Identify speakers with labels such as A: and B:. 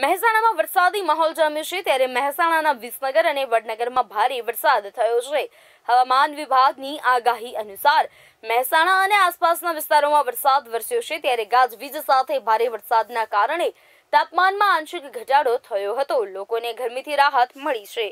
A: મહેસાણામાં વરસાદી માહોલ જામ્યો છે ત્યારે મહેસાણાના વિસનગર અને વડનગરમાં ભારે વરસાદ થયો છે હવામાન વિભાગની આગાહી અનુસાર મહેસાણા અને આસપાસના વિસ્તારોમાં વરસાદ વરસ્યો છે ત્યારે ગાજવીજ સાથે ભારે વરસાદના કારણે તાપમાનમાં આંશિક ઘટાડો થયો હતો લોકોને ગરમીથી રાહત મળી છે